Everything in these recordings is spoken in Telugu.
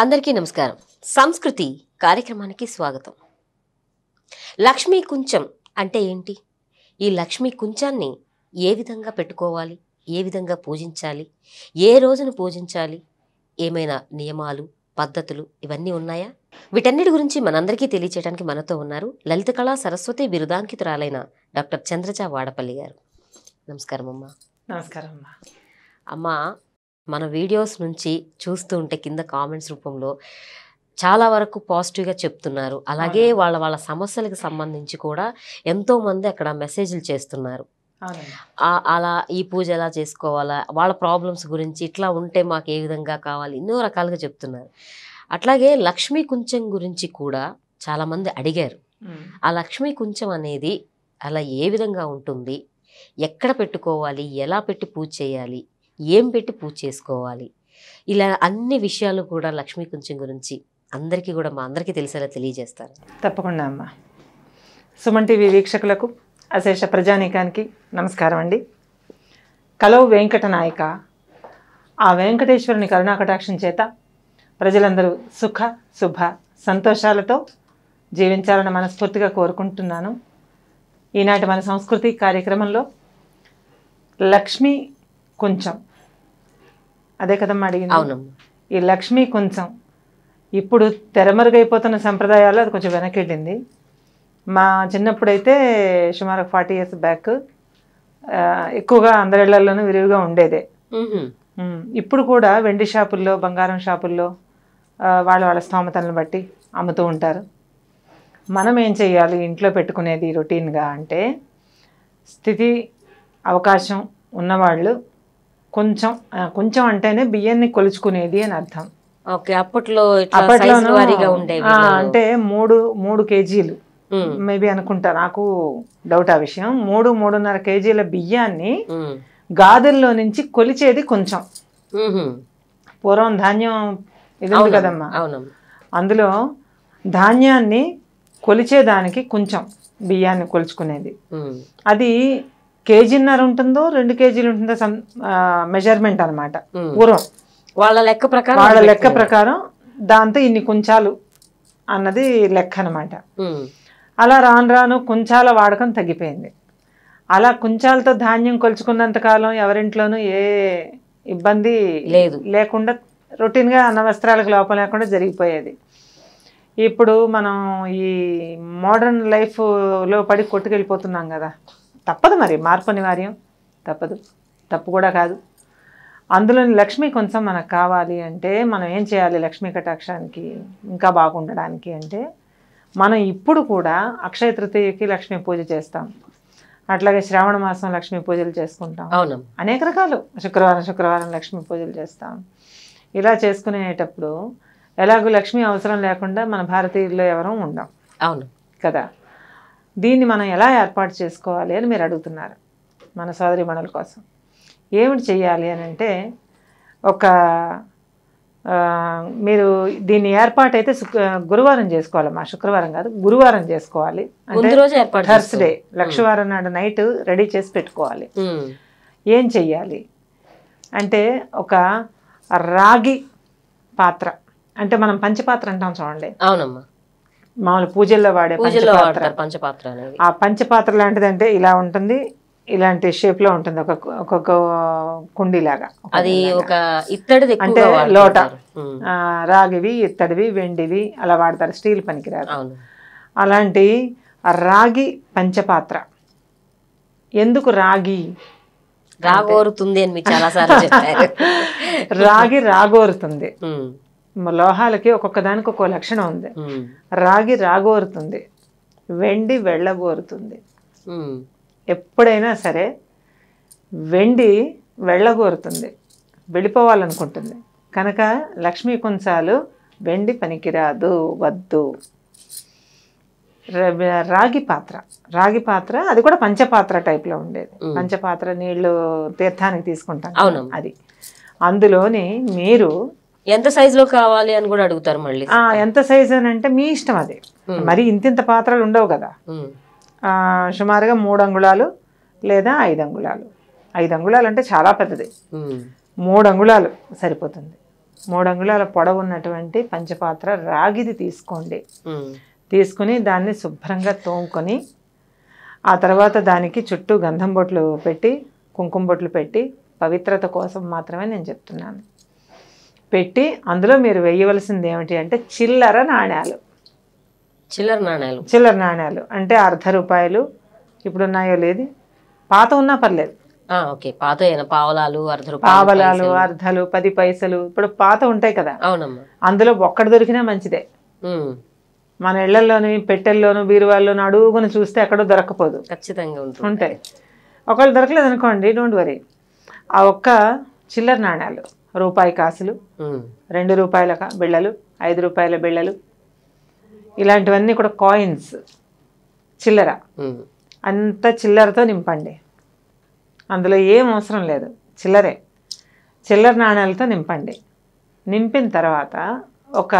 అందరికీ నమస్కారం సంస్కృతి కార్యక్రమానికి స్వాగతం లక్ష్మీ కుంచం అంటే ఏంటి ఈ లక్ష్మీ కుంచాన్ని ఏ విధంగా పెట్టుకోవాలి ఏ విధంగా పూజించాలి ఏ రోజున పూజించాలి ఏమైనా నియమాలు పద్ధతులు ఇవన్నీ ఉన్నాయా వీటన్నిటి గురించి మనందరికీ తెలియచేయడానికి మనతో ఉన్నారు లలిత కళా సరస్వతి బిరుదాంకితురాలైన డాక్టర్ చంద్రజా వాడపల్లి గారు నమస్కారం అమ్మా నమస్కారం అమ్మా అమ్మ మన వీడియోస్ నుంచి చూస్తూ ఉంటే కింద కామెంట్స్ రూపంలో చాలా వరకు పాజిటివ్గా చెప్తున్నారు అలాగే వాళ్ళ వాళ్ళ సమస్యలకు సంబంధించి కూడా ఎంతోమంది అక్కడ మెసేజ్లు చేస్తున్నారు అలా ఈ పూజ ఎలా చేసుకోవాలా వాళ్ళ ప్రాబ్లమ్స్ గురించి ఇట్లా ఉంటే మాకు ఏ విధంగా కావాలి ఎన్నో రకాలుగా చెప్తున్నారు అట్లాగే లక్ష్మీ కుంచం గురించి కూడా చాలామంది అడిగారు ఆ లక్ష్మీ కుంచెం అనేది అలా ఏ విధంగా ఉంటుంది ఎక్కడ పెట్టుకోవాలి ఎలా పెట్టి పూజ చేయాలి ఏం పెట్టి పూజ చేసుకోవాలి ఇలా అన్ని విషయాలు కూడా లక్ష్మీ కుంచెం గురించి అందరికీ కూడా మా అందరికీ తెలిసేలా తెలియజేస్తారు తప్పకుండా అమ్మా సుమన్ టీవీ వీక్షకులకు అశేష ప్రజానీకానికి నమస్కారం అండి కలవు వెంకట నాయక ఆ వెంకటేశ్వరుని కరుణాకటాక్షం చేత ప్రజలందరూ సుఖ శుభ సంతోషాలతో జీవించాలని మనస్ఫూర్తిగా కోరుకుంటున్నాను ఈనాటి మన సంస్కృతి కార్యక్రమంలో లక్ష్మి కొంచెం అదే కదమ్మా అడిగింది అవునమ్మా ఈ లక్ష్మి కొంచెం ఇప్పుడు తెరమరుగైపోతున్న సంప్రదాయాలు అది కొంచెం వెనకెళ్ళింది మా చిన్నప్పుడైతే సుమారు ఫార్టీ ఇయర్స్ బ్యాక్ ఎక్కువగా అందరిళ్లలోనూ విరివిగా ఉండేదే ఇప్పుడు కూడా వెండి షాపుల్లో బంగారం షాపుల్లో వాళ్ళ వాళ్ళ స్థోమతలను బట్టి అమ్ముతూ ఉంటారు మనం ఏం చేయాలి ఇంట్లో పెట్టుకునేది రొటీన్గా అంటే స్థితి అవకాశం ఉన్నవాళ్ళు కొంచెం కొంచెం అంటేనే బియ్యాన్ని కొలుచుకునేది అని అర్థం అప్పట్లో అప్పట్లో అంటే మూడు మూడు కేజీలు మేబీ అనుకుంటా నాకు డౌట్ ఆ విషయం మూడు మూడున్నర కేజీల బియ్యాన్ని గాదుల్లో నుంచి కొలిచేది కొంచెం పూర్వం ధాన్యం ఇది ఉంది కదమ్మా అందులో ధాన్యాన్ని కొలిచేదానికి కొంచెం బియ్యాన్ని కొలుచుకునేది అది కేజీన్నర ఉంటుందో రెండు కేజీలు ఉంటుందో సమ్ మెజర్మెంట్ అనమాట పూర్వం వాళ్ళ లెక్క ప్రకారం వాళ్ళ లెక్క ప్రకారం దాంతో ఇన్ని కొంచాలు అన్నది లెక్క అనమాట అలా రాను రాను కొంచాల వాడకం తగ్గిపోయింది అలా కొంచాలతో ధాన్యం కొలుచుకున్నంత కాలం ఎవరింట్లోనూ ఏ ఇబ్బంది లేదు లేకుండా రొటీన్గా వస్త్రాలకు లోపం లేకుండా జరిగిపోయేది ఇప్పుడు మనం ఈ మోడర్న్ లైఫ్లో పడి కొట్టుకెళ్ళిపోతున్నాం కదా తప్పదు మరి మార్పు అనివార్యం తప్పదు తప్పు కూడా కాదు అందులోని లక్ష్మి కొంచెం మనకు కావాలి అంటే మనం ఏం చేయాలి లక్ష్మీ కటాక్షానికి ఇంకా బాగుండడానికి అంటే మనం ఇప్పుడు కూడా అక్షయ తృతీయకి లక్ష్మీ పూజ చేస్తాం అట్లాగే శ్రావణ మాసం లక్ష్మీ పూజలు చేసుకుంటాం అవును అనేక రకాలు శుక్రవారం శుక్రవారం లక్ష్మీ పూజలు చేస్తాం ఇలా చేసుకునేటప్పుడు ఎలాగో లక్ష్మీ అవసరం లేకుండా మన భారతీయుల్లో ఎవరూ ఉండం అవును కదా దీన్ని మనం ఎలా ఏర్పాటు చేసుకోవాలి అని మీరు అడుగుతున్నారు మన సోదరి సోదరిమణుల కోసం ఏమిటి చేయాలి అని అంటే ఒక మీరు దీన్ని ఏర్పాటు అయితే గురువారం చేసుకోవాలి మా శుక్రవారం కాదు గురువారం చేసుకోవాలి థర్స్డే లక్షవారం నాడు నైట్ రెడీ చేసి పెట్టుకోవాలి ఏం చెయ్యాలి అంటే ఒక రాగి పాత్ర అంటే మనం పంచపాత్ర అంటాం చూడండి అవునమ్మా మామూలు పూజల్లో వాడే పూజల్లో వాడతారు పంచపాత్ర ఆ పంచపాత్ర లాంటిది అంటే ఇలా ఉంటుంది ఇలాంటి షేప్ లో ఉంటుంది ఒక ఒక్కొక్క కుండీలాగా అది ఒక ఇత్తడిది అంటే లోట రాగివి ఇత్తడివి వెండివి అలా వాడతారు స్టీల్ పనికిరాదు అలాంటి రాగి పంచపాత్ర ఎందుకు రాగి రాగోరుతుంది అని మీరు చాలాసార్లు చెప్పారు రాగి రాగోరుతుంది లోహాలకి ఒక్కొక్క దానికి ఒక్కో లక్షణం ఉంది రాగి రాగోరుతుంది వెండి వెళ్ళగోరుతుంది ఎప్పుడైనా సరే వెండి వెళ్ళగోరుతుంది వెళ్ళిపోవాలనుకుంటుంది కనుక లక్ష్మీ కుంచాలు వెండి పనికిరాదు వద్దు రాగి పాత్ర రాగి పాత్ర అది కూడా పంచపాత్ర టైప్లో ఉండేది పంచపాత్ర నీళ్లు తీర్థానికి తీసుకుంటాం అది అందులోని మీరు ఎంత సైజ్ లో కావాలి అని కూడా అడుగుతారు మళ్ళీ ఎంత సైజ్ అని అంటే మీ ఇష్టం అది మరి ఇంతింత పాత్రలు ఉండవు కదా సుమారుగా మూడు అంగుళాలు లేదా ఐదు అంగుళాలు ఐదు అంగుళాలు అంటే చాలా పెద్దది మూడు అంగుళాలు సరిపోతుంది మూడు అంగుళాల పొడవు ఉన్నటువంటి పంచపాత్ర రాగిది తీసుకోండి తీసుకుని దాన్ని శుభ్రంగా తోముకొని ఆ తర్వాత దానికి చుట్టూ గంధం బొట్లు పెట్టి కుంకుమ బొట్లు పెట్టి పవిత్రత కోసం మాత్రమే నేను చెప్తున్నాను పెట్టి అందులో మీరు వేయవలసింది ఏమిటి అంటే చిల్లర నాణ్యాలు చిల్లర నాణ్యాలు చిల్లర నాణ్యాలు అంటే అర్ధ రూపాయలు ఇప్పుడు ఉన్నాయో లేదు పాత ఉన్నా పర్లేదు ఓకే పాత పావలాలు అర్ధ పావలాలు అర్ధలు పది పైసలు ఇప్పుడు పాత ఉంటాయి కదా అవునమ్మా అందులో ఒక్కటి దొరికినా మంచిదే మన ఇళ్లలోని పెట్టెల్లోను బీరువాళ్ళు అడుగుని చూస్తే అక్కడ దొరకపోదు ఖచ్చితంగా ఉంటాయి ఒకవేళ దొరకలేదు అనుకోండి డోంట్ వరీ ఆ ఒక్క చిల్లర నాణ్యాలు రూపాయి కాసులు రెండు రూపాయల బిళ్ళలు ఐదు రూపాయల బిళ్ళలు ఇలాంటివన్నీ కూడా కాయిన్స్ చిల్లర అంత చిల్లరతో నింపండి అందులో ఏం అవసరం లేదు చిల్లరే చిల్లర నాణ్యాలతో నింపండి నింపిన తర్వాత ఒక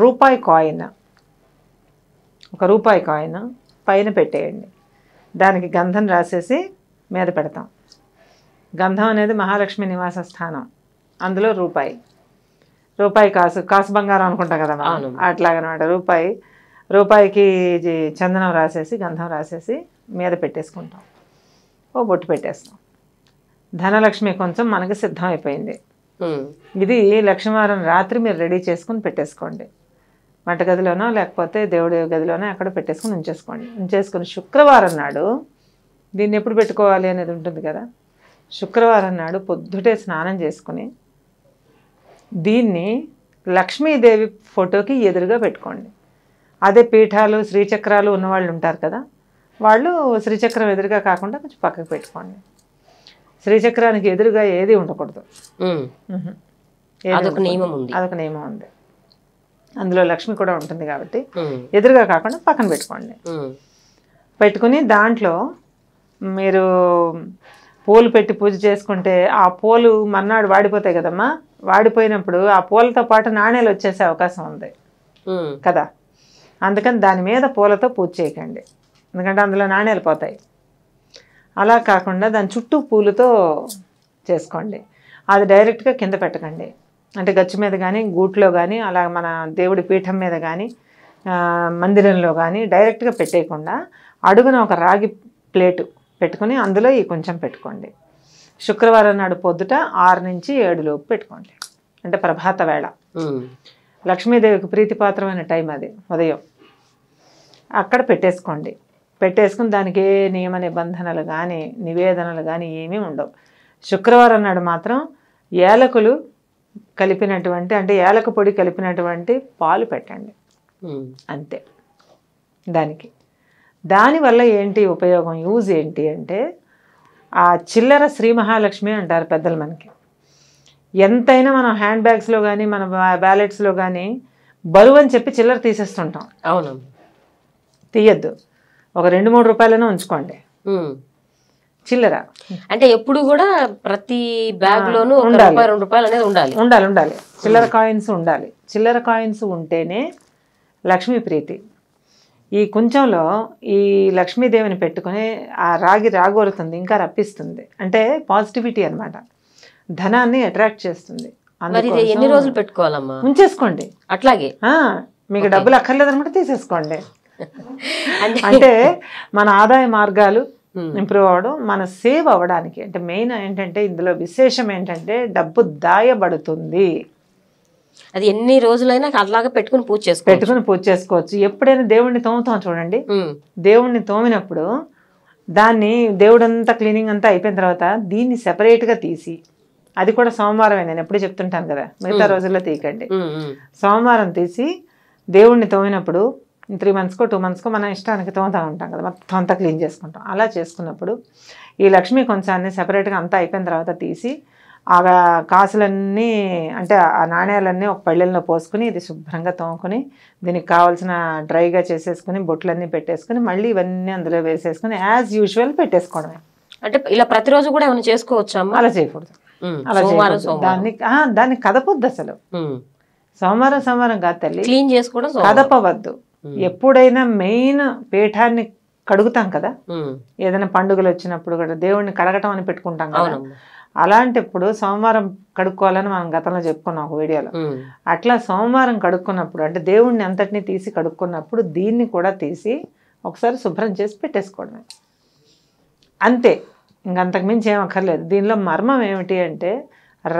రూపాయి కాయిన్ ఒక రూపాయి కాయిన్ పైన పెట్టేయండి దానికి గంధం రాసేసి మీద పెడతాం గంధం అనేది మహాలక్ష్మి నివాస స్థానం అందులో రూపాయి రూపాయి కాసు కాసు బంగారం అనుకుంటాం కదా మనం అట్లాగనమాట రూపాయి రూపాయికి చందనం రాసేసి గంధం రాసేసి మీద పెట్టేసుకుంటాం ఓ బొట్టు పెట్టేస్తాం ధనలక్ష్మి కొంచెం మనకి సిద్ధం అయిపోయింది ఇది లక్ష్మీవారం రాత్రి మీరు రెడీ చేసుకుని పెట్టేసుకోండి గదిలోనో లేకపోతే దేవుడి గదిలోనో అక్కడ పెట్టేసుకుని ఉంచేసుకోండి ఉంచేసుకుని శుక్రవారం నాడు దీన్ని ఎప్పుడు పెట్టుకోవాలి అనేది ఉంటుంది కదా శుక్రవారం నాడు పొద్దుటే స్నానం చేసుకుని దీన్ని లక్ష్మీదేవి ఫోటోకి ఎదురుగా పెట్టుకోండి అదే పీఠాలు శ్రీచక్రాలు ఉన్నవాళ్ళు ఉంటారు కదా వాళ్ళు శ్రీచక్రం ఎదురుగా కాకుండా కొంచెం పక్కకు పెట్టుకోండి శ్రీచక్రానికి ఎదురుగా ఏది ఉండకూడదు అదొక నియమం ఉంది అదొక నియమం ఉంది అందులో లక్ష్మి కూడా ఉంటుంది కాబట్టి ఎదురుగా కాకుండా పక్కన పెట్టుకోండి పెట్టుకుని దాంట్లో మీరు పూలు పెట్టి పూజ చేసుకుంటే ఆ పూలు మన్నాడు వాడిపోతాయి కదమ్మా వాడిపోయినప్పుడు ఆ పూలతో పాటు నాణేలు వచ్చేసే అవకాశం ఉంది కదా అందుకని దాని మీద పూలతో పూజ చేయకండి ఎందుకంటే అందులో నాణేలు పోతాయి అలా కాకుండా దాని చుట్టూ పూలతో చేసుకోండి అది డైరెక్ట్గా కింద పెట్టకండి అంటే గచ్చు మీద కానీ గూట్లో కానీ అలా మన దేవుడి పీఠం మీద కానీ మందిరంలో కానీ డైరెక్ట్గా పెట్టేయకుండా అడుగున ఒక రాగి ప్లేటు పెట్టుకుని అందులో ఈ కొంచెం పెట్టుకోండి శుక్రవారం నాడు పొద్దుట ఆరు నుంచి ఏడు లోపు పెట్టుకోండి అంటే ప్రభాత వేళ లక్ష్మీదేవికి ప్రీతిపాత్రమైన టైం అది ఉదయం అక్కడ పెట్టేసుకోండి పెట్టేసుకుని దానికి ఏ నియమ నిబంధనలు కానీ నివేదనలు కానీ ఏమీ ఉండవు శుక్రవారం నాడు మాత్రం ఏలకులు కలిపినటువంటి అంటే ఏలక పొడి కలిపినటువంటి పాలు పెట్టండి అంతే దానికి దానివల్ల ఏంటి ఉపయోగం యూజ్ ఏంటి అంటే ఆ చిల్లర శ్రీ మహాలక్ష్మి అంటారు పెద్దలు మనకి ఎంతైనా మనం హ్యాండ్ బ్యాగ్స్లో కానీ మన బ్యాలెట్స్లో కానీ బరువు అని చెప్పి చిల్లర తీసేస్తుంటాం అవును తీయద్దు ఒక రెండు మూడు రూపాయలనే ఉంచుకోండి చిల్లర అంటే ఎప్పుడు కూడా ప్రతి బ్యాగ్ లోను రెండు రూపాయలు ఉండాలి ఉండాలి ఉండాలి చిల్లర కాయిన్స్ ఉండాలి చిల్లర కాయిన్స్ ఉంటేనే లక్ష్మీ ప్రీతి ఈ కొంచెంలో ఈ లక్ష్మీదేవిని పెట్టుకొని ఆ రాగి రాగోరుతుంది ఇంకా రప్పిస్తుంది అంటే పాజిటివిటీ అనమాట ధనాన్ని అట్రాక్ట్ చేస్తుంది ఎన్ని రోజులు పెట్టుకోవాలమ్మా ఉంచేసుకోండి అట్లాగే మీకు డబ్బులు అక్కర్లేదు అనమాట తీసేసుకోండి అంటే మన ఆదాయ మార్గాలు ఇంప్రూవ్ అవ్వడం మన సేవ్ అవ్వడానికి అంటే మెయిన్ ఏంటంటే ఇందులో విశేషం ఏంటంటే డబ్బు దాయబడుతుంది అది ఎన్ని రోజులైనా అలాగే పెట్టుకుని పూజ చేసుకో పెట్టుకుని పూజ చేసుకోవచ్చు ఎప్పుడైనా దేవుడిని తోముతాం చూడండి దేవుడిని తోమినప్పుడు దాన్ని దేవుడంతా క్లీనింగ్ అంతా అయిపోయిన తర్వాత దీన్ని సెపరేట్గా తీసి అది కూడా సోమవారమే నేను ఎప్పుడు చెప్తుంటాను కదా మిగతా రోజుల్లో తీయకండి సోమవారం తీసి దేవుణ్ణి తోమినప్పుడు త్రీ మంత్స్కో టూ మంత్స్కో మనం ఇష్టానికి తోముతా ఉంటాం కదా మొత్తం అంతా క్లీన్ చేసుకుంటాం అలా చేసుకున్నప్పుడు ఈ లక్ష్మీ కొంచాన్ని సెపరేట్గా అంతా అయిపోయిన తర్వాత తీసి ఆ కాసులన్నీ అంటే ఆ నాణ్యాలన్నీ ఒక పళ్ళెల్లో పోసుకుని ఇది శుభ్రంగా తోముకుని దీనికి కావాల్సిన డ్రైగా చేసేసుకుని బొట్లన్నీ పెట్టేసుకుని మళ్ళీ ఇవన్నీ అందులో వేసేసుకుని యాజ్ యూజువల్ పెట్టేసుకోవడమే అంటే ఇలా ప్రతిరోజు కూడా ఏమైనా చేసుకోవచ్చా అలా చేయకూడదు అలా దాన్ని దాన్ని కదపొద్దు అసలు సోమవారం సోమవారం కాదు తల్లి క్లీన్ చేసుకోవడం కదపవద్దు ఎప్పుడైనా మెయిన్ పీఠాన్ని కడుగుతాం కదా ఏదైనా పండుగలు వచ్చినప్పుడు కూడా దేవుడిని కడగటం అని పెట్టుకుంటాం కదా అలాంటిప్పుడు సోమవారం కడుక్కోవాలని మనం గతంలో చెప్పుకున్నాం ఒక వీడియోలో అట్లా సోమవారం కడుక్కున్నప్పుడు అంటే దేవుడిని అంతటిని తీసి కడుక్కున్నప్పుడు దీన్ని కూడా తీసి ఒకసారి శుభ్రం చేసి పెట్టేసుకోవడమే అంతే ఇంకంతకుమించి ఏం అక్కర్లేదు దీనిలో మర్మం ఏమిటి అంటే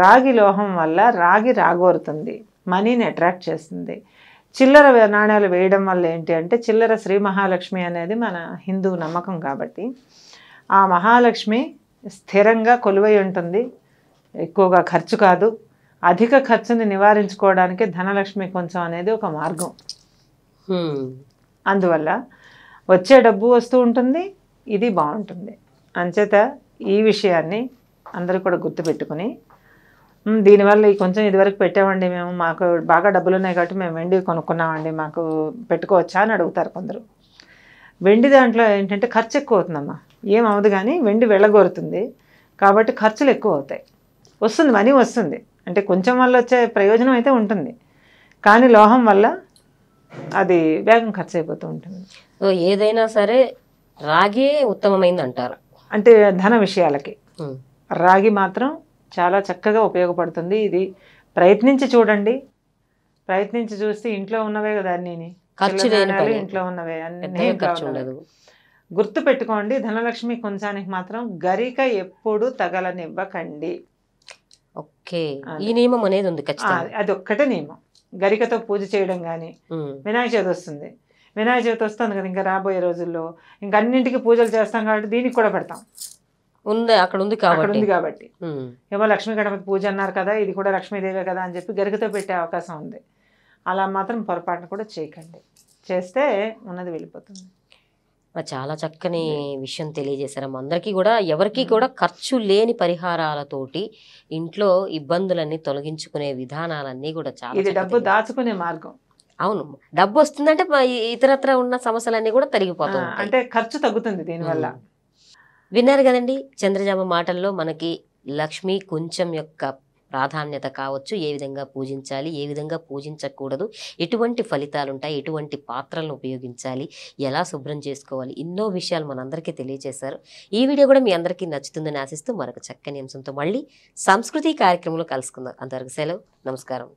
రాగి లోహం వల్ల రాగి రాగోరుతుంది మనీని అట్రాక్ట్ చేస్తుంది చిల్లర నాణ్యాలు వేయడం వల్ల ఏంటి అంటే చిల్లర శ్రీ మహాలక్ష్మి అనేది మన హిందూ నమ్మకం కాబట్టి ఆ మహాలక్ష్మి స్థిరంగా కొలువై ఉంటుంది ఎక్కువగా ఖర్చు కాదు అధిక ఖర్చుని నివారించుకోవడానికి ధనలక్ష్మి కొంచెం అనేది ఒక మార్గం అందువల్ల వచ్చే డబ్బు వస్తూ ఉంటుంది ఇది బాగుంటుంది అంచేత ఈ విషయాన్ని అందరూ కూడా గుర్తుపెట్టుకుని దీనివల్ల ఈ కొంచెం ఇదివరకు పెట్టామండి మేము మాకు బాగా డబ్బులు ఉన్నాయి కాబట్టి మేము వెండి కొనుక్కున్నామండి మాకు పెట్టుకోవచ్చా అని అడుగుతారు కొందరు వెండి దాంట్లో ఏంటంటే ఖర్చు ఎక్కువ అవుతుందమ్మా ఏం కానీ వెండి వెళ్ళగోరుతుంది కాబట్టి ఖర్చులు ఎక్కువ అవుతాయి వస్తుంది మనీ వస్తుంది అంటే కొంచెం వల్ల వచ్చే ప్రయోజనం అయితే ఉంటుంది కానీ లోహం వల్ల అది వేగం ఖర్చు అయిపోతూ ఉంటుంది ఏదైనా సరే రాగి ఉత్తమమైంది అంటారు అంటే ధన విషయాలకి రాగి మాత్రం చాలా చక్కగా ఉపయోగపడుతుంది ఇది ప్రయత్నించి చూడండి ప్రయత్నించి చూస్తే ఇంట్లో ఉన్నవే కదా అన్నీ ఖర్చు ఇంట్లో ఉన్నవే అన్ని ఖర్చు ఉండదు గుర్తుపెట్టుకోండి ధనలక్ష్మి కుంచానికి మాత్రం గరిక ఎప్పుడు తగలనివ్వకండి ఓకే ఈ నియమం అనేది ఉంది అది ఒక్కటే నియమం గరికతో పూజ చేయడం కానీ వినాయక చవితి వస్తుంది వినాయక చవితి వస్తుంది కదా ఇంకా రాబోయే రోజుల్లో ఇంకా అన్నింటికి పూజలు చేస్తాం కాబట్టి దీనికి కూడా పెడతాం ఉంది అక్కడ ఉంది కాబట్టి ఉంది కాబట్టి ఏమో లక్ష్మీ గణపతి పూజ అన్నారు కదా ఇది కూడా లక్ష్మీదేవే కదా అని చెప్పి గరికతో పెట్టే అవకాశం ఉంది అలా మాత్రం పొరపాటును కూడా చేయకండి చేస్తే ఉన్నది వెళ్ళిపోతుంది చాలా చక్కని విషయం తెలియజేశారమ్మ అందరికీ కూడా ఎవరికి కూడా ఖర్చు లేని పరిహారాలతోటి ఇంట్లో ఇబ్బందులన్నీ తొలగించుకునే విధానాలన్నీ కూడా చాలా డబ్బు దాచుకునే మార్గం అవును డబ్బు వస్తుందంటే ఇతరత్ర ఉన్న సమస్యలన్నీ కూడా తరిగిపోతాయి అంటే ఖర్చు తగ్గుతుంది దీనివల్ల విన్నారు కదండి చంద్రజామ మాటల్లో మనకి లక్ష్మీ కొంచెం యొక్క ప్రాధాన్యత కావచ్చు ఏ విధంగా పూజించాలి ఏ విధంగా పూజించకూడదు ఎటువంటి ఫలితాలు ఉంటాయి ఎటువంటి పాత్రలను ఉపయోగించాలి ఎలా శుభ్రం చేసుకోవాలి ఎన్నో విషయాలు మనందరికీ తెలియజేశారు ఈ వీడియో కూడా మీ అందరికీ నచ్చుతుందని ఆశిస్తూ మరొక చక్కని అంశంతో మళ్ళీ సంస్కృతి కార్యక్రమంలో కలుసుకుందాం అంతవరకు సెలవు నమస్కారం